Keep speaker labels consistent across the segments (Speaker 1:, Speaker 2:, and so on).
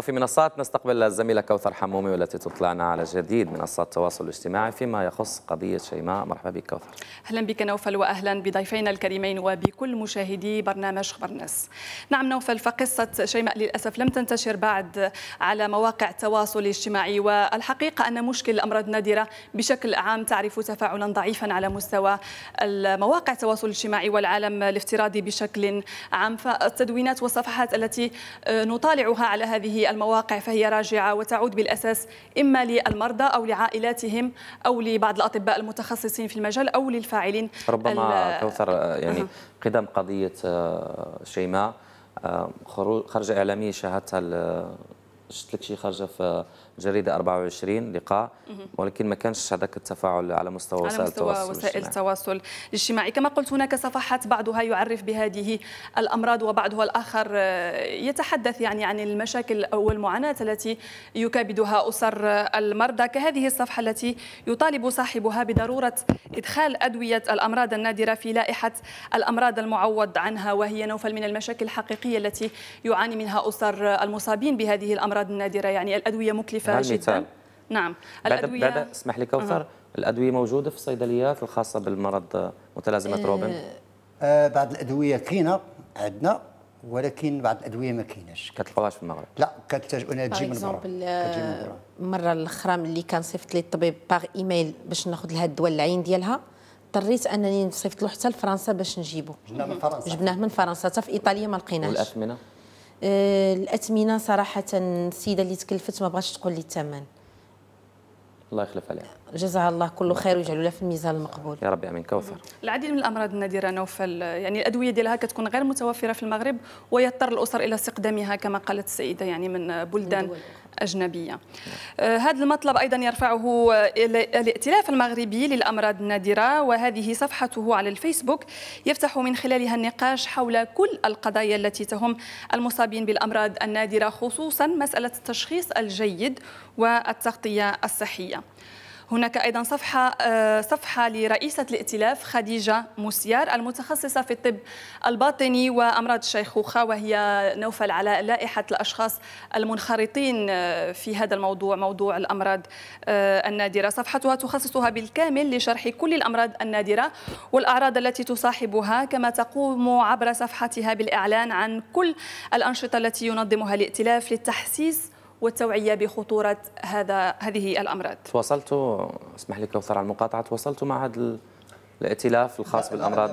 Speaker 1: وفي منصات نستقبل الزميلة كوثر حمومي والتي تطلعنا على جديد منصات التواصل الاجتماعي فيما يخص قضية شيماء مرحبا بك كوثر
Speaker 2: أهلا بك نوفل وأهلا بضيفينا الكريمين وبكل مشاهدي برنامج خبر الناس نعم نوفل فقصة شيماء للأسف لم تنتشر بعد على مواقع التواصل الاجتماعي والحقيقة أن مشكل الأمراض النادرة بشكل عام تعرف تفاعلا ضعيفا على مستوى المواقع التواصل الاجتماعي والعالم الافتراضي بشكل عام فالتدوينات والصفحات التي نطالعها على هذه المواقع فهي راجعة وتعود بالأساس إما للمرضى أو لعائلاتهم أو لبعض الأطباء المتخصصين في المجال أو للفاعلين ربما
Speaker 1: كوثر آه، يعني قدم قضية آه، شيماء آه، خرج إعلامي شاهدتها شفت لك شيء خارجه في جريده 24 لقاء ولكن ما كانش هذاك التفاعل على مستوى وسائل التواصل على مستوى وسائل
Speaker 2: التواصل الاجتماعي كما قلت هناك صفحات بعضها يعرف بهذه الامراض وبعضها الاخر آه، يتحدث يعني عن المشاكل او المعاناه التي يكابدها اسر المرضى كهذه الصفحه التي يطالب صاحبها بضروره ادخال ادويه الامراض النادره في لائحه الامراض المعوض عنها وهي نوفل من المشاكل الحقيقيه التي يعاني منها اسر المصابين بهذه الامراض الأمراض النادرة يعني الأدوية مكلفة جدا نعم, نعم. الأدوية بدأ, اسمح
Speaker 1: لي كوثر أه. الأدوية موجودة في الصيدليات الخاصة بالمرض متلازمة أه روبن أه بعض الأدوية كاينة عندنا ولكن بعض الادويه ما كايناش كتلقاوهاش في المغرب لا كتجي تجي من
Speaker 3: برا المره الاخرى ملي كان صيفط لي الطبيب باغ ايميل باش ناخذ لها الدواء العين ديالها اضطريت انني نصيفط له حتى لفرنسا باش نجيبه جبناه من فرنسا جبناه من فرنسا حتى في ايطاليا ما لقيناش والاثمنه آه، الاثمنه صراحه السيده اللي تكلفت ما بغاتش تقول لي الثمن الله يخلف عليها جزاها الله كل خير ويجعلها في الميزان المقبول
Speaker 1: يا ربي امين كوثر
Speaker 2: العديد من الامراض النادره نوفل يعني الادويه ديالها كتكون غير متوفره في المغرب ويضطر الاسر الى استخدامها كما قالت السيده يعني من بلدان أجنبية آه، هذا المطلب أيضا يرفعه آه، الائتلاف المغربي للأمراض النادرة وهذه صفحته على الفيسبوك يفتح من خلالها النقاش حول كل القضايا التي تهم المصابين بالأمراض النادرة خصوصا مسألة التشخيص الجيد والتغطية الصحية هناك أيضا صفحة آه، صفحة لرئيسة الائتلاف خديجة موسيار المتخصصة في الطب الباطني وأمراض الشيخوخة وهي نوفل على لائحة الأشخاص المنخرطين آه، في هذا الموضوع موضوع الأمراض آه، النادرة صفحتها تخصصها بالكامل لشرح كل الأمراض النادرة والأعراض التي تصاحبها كما تقوم عبر صفحتها بالإعلان عن كل الأنشطة التي ينظمها الائتلاف للتحسيس والتوعية بخطورة هذا هذه الأمراض
Speaker 1: تواصلت اسمح لي كوثر على المقاطعة تواصلت مع هذا الائتلاف الخاص بالامراض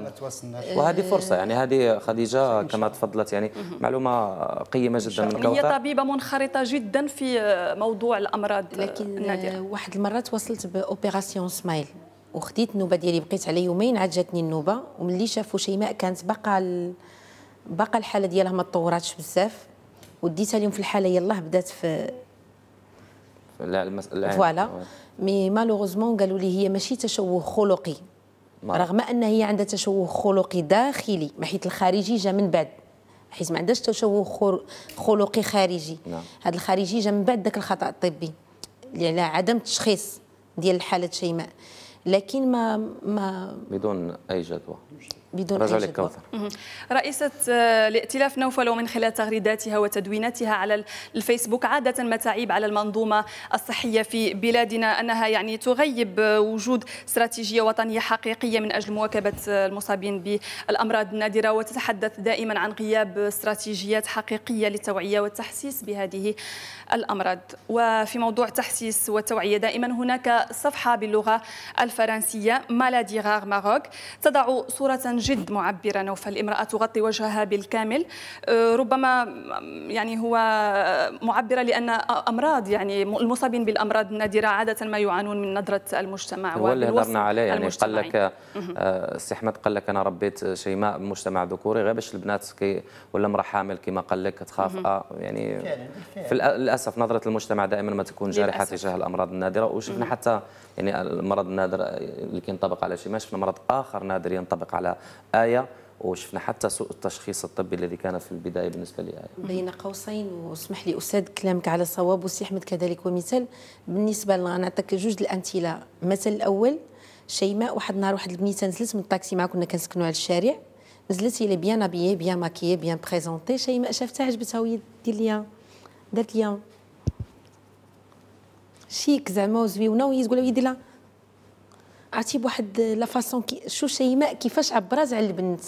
Speaker 1: وهذه آه، فرصه يعني هذه خديجه كما تفضلت يعني معلومه قيمه جدا من كوثر هي
Speaker 2: طبيبه منخرطه جدا في موضوع الامراض لكن آه، النادرة. واحد المره تواصلت
Speaker 3: باوبيراسيون سمايل وخديت النوبه ديالي بقيت على يومين عاد جاتني النوبه وملي شافوا شيماء كانت باقا باقا الحاله ديالها ما تطوراتش بزاف وديتها لهم في الحاله يلاه بدات في
Speaker 1: لا المساله فوالا اه.
Speaker 3: مي مالوغوزمون قالوا لي هي ماشي تشوه خلقي ما. نعم. رغم ان هي عندها تشوه خلقي داخلي ما حيت الخارجي جا من بعد حيت ما عندهاش تشوه خلقي خارجي نعم. هذا الخارجي جا من بعد ذاك الخطا الطبي على عدم التشخيص ديال الحاله شيماء لكن ما
Speaker 2: ما
Speaker 1: بدون اي جدوى بدون رجع لك كوثر
Speaker 2: رئيسة الائتلاف آه، نوفل ومن خلال تغريداتها وتدويناتها على الفيسبوك عادة ما تعيب على المنظومة الصحية في بلادنا أنها يعني تغيب آه، وجود استراتيجية وطنية حقيقية من أجل مواكبة آه، المصابين بالأمراض النادرة وتتحدث دائما عن غياب استراتيجيات حقيقية للتوعية والتحسيس بهذه الأمراض وفي موضوع تحسيس والتوعية دائما هناك صفحة باللغة الف الفرنسية مالادي غار ماروك تضع صورة جد معبرة الامرأة تغطي وجهها بالكامل أه، ربما يعني هو معبرة لأن أمراض يعني المصابين بالأمراض النادرة عادة ما يعانون من نظرة المجتمع هو اللي هضرنا عليه يعني قال لك
Speaker 1: السي أه، احمد قال لك انا ربيت شيماء بمجتمع ذكوري غير باش البنات كي ولا امراه حامل كما قال لك تخاف آه، يعني في للاسف نظره المجتمع دائما ما تكون جارحه تجاه الامراض النادره وشفنا حتى يعني المرض النادر نادر اللي كينطبق على شيماء شفنا مرض اخر نادر ينطبق على ايه وشفنا حتى سوء التشخيص الطبي الذي كان في البدايه بالنسبه لي
Speaker 3: بين قوسين واسمح لي استاذ كلامك على صواب وسي احمد كذلك ومثال بالنسبه لنا نعطيك جوج الامثله المثل الاول شيماء واحد النهار واحد البنيته نزلت من الطاكسي مع كنا كنسكنوا على الشارع نزلت هي بيان ابيي بيان ماكيي بيان بريزونتي شيماء شافتها عجبتها وهي دير ليا دارت ليا شيك زعما وزويونه وهي تقول لها دير لها عرفتي بواحد لا فاسون شو شيماء كيفاش عبرات على البنت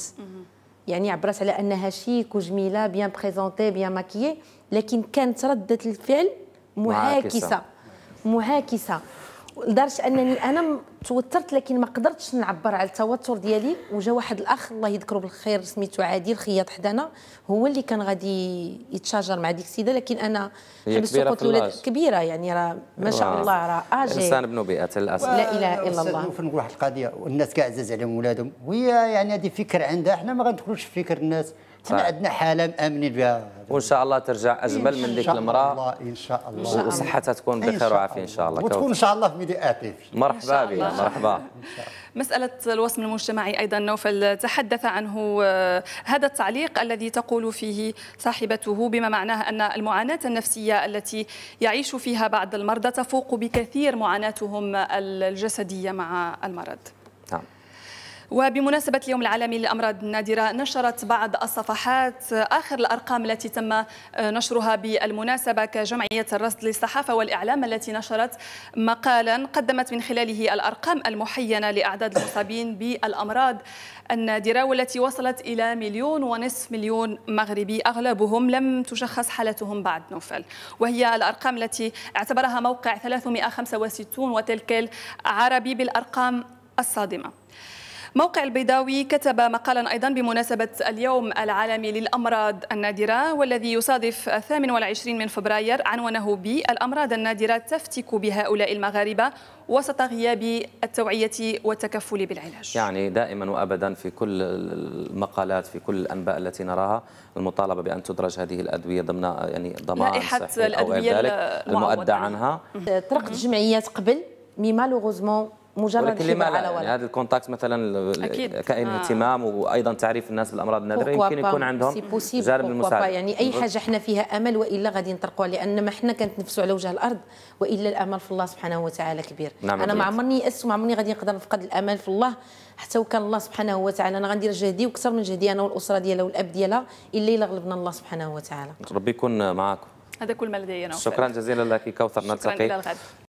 Speaker 3: يعني عبرات على انها شيك وجميله بيان بريزونتي بيان ماكيي لكن كانت رده الفعل معاكسه معاكسه, معاكسة. لدرجه انني انا توترت لكن ما قدرتش نعبر على التوتر ديالي وجا واحد الاخ الله يذكره بالخير سميتو عادي الخياط حدانا هو اللي كان غادي يتشاجر مع ديك السيده لكن انا حبست قلت له كبيره يعني
Speaker 1: راه ما شاء الله راه اجي انسان ابن بيئه للاسف لا اله الا الله نقول واحد القضيه والناس كاع عزاز عليهم ولادهم وهي يعني هذه فكر عندها احنا ما غندخلوش في فكر الناس حنا عندنا حاله مامنين بها وان شاء الله ترجع اجمل من ديك المراه ان شاء الله ان شاء الله وصحتها تكون بخير وعافيه ان شاء الله وتكون ان شاء الله في ميدي اتيفي مرحبا بك مرحبا
Speaker 2: مسألة الوصم المجتمعي أيضا نوفل تحدث عنه آه، هذا التعليق الذي تقول فيه صاحبته بما معناه أن المعاناة النفسية التي يعيش فيها بعض المرضى تفوق بكثير معاناتهم الجسدية مع المرض وبمناسبة اليوم العالمي للأمراض النادرة نشرت بعض الصفحات آخر الأرقام التي تم آه، نشرها بالمناسبة كجمعية الرصد للصحافة والإعلام التي نشرت مقالا قدمت من خلاله الأرقام المحينة لأعداد المصابين بالأمراض النادرة والتي وصلت إلى مليون ونصف مليون مغربي أغلبهم لم تشخص حالتهم بعد نوفل وهي الأرقام التي اعتبرها موقع 365 وتلك العربي بالأرقام الصادمة موقع البيضاوي كتب مقالا أيضا بمناسبة اليوم العالمي للأمراض النادرة والذي يصادف 28 من فبراير عنوانه الأمراض النادرة تفتك بهؤلاء المغاربة وسط غياب التوعية والتكفل بالعلاج
Speaker 1: يعني دائما وأبدا في كل المقالات في كل الأنباء التي نراها المطالبة بأن تدرج هذه الأدوية ضمن يعني ضمان صحي الأدوية ذلك المعوضة المؤدى عنها
Speaker 3: طرقت جمعيات قبل مي مالوغوزمون مجرد ولكن لما لا يعني
Speaker 1: هذا الكونتاكت مثلا أكيد. كائن آه. اهتمام وايضا تعريف الناس بالامراض النادره يمكن يكون عندهم جانب المساعده يعني اي حاجه
Speaker 3: احنا فيها امل والا غادي نطرقوا لان ما احنا كنتنفسوا على وجه الارض والا الامل في الله سبحانه وتعالى كبير نعم انا ما عمرني يأس وما عمرني غادي نقدر نفقد الامل في الله حتى وكان الله سبحانه وتعالى انا غندير جهدي واكثر من جهدي انا والاسره ديالها والاب ديالها الا الا غلبنا الله سبحانه وتعالى
Speaker 1: ربي يكون معاكم
Speaker 3: هذا كل ما لدي انا شكرا
Speaker 1: جزيلا لك كوثر نلتقي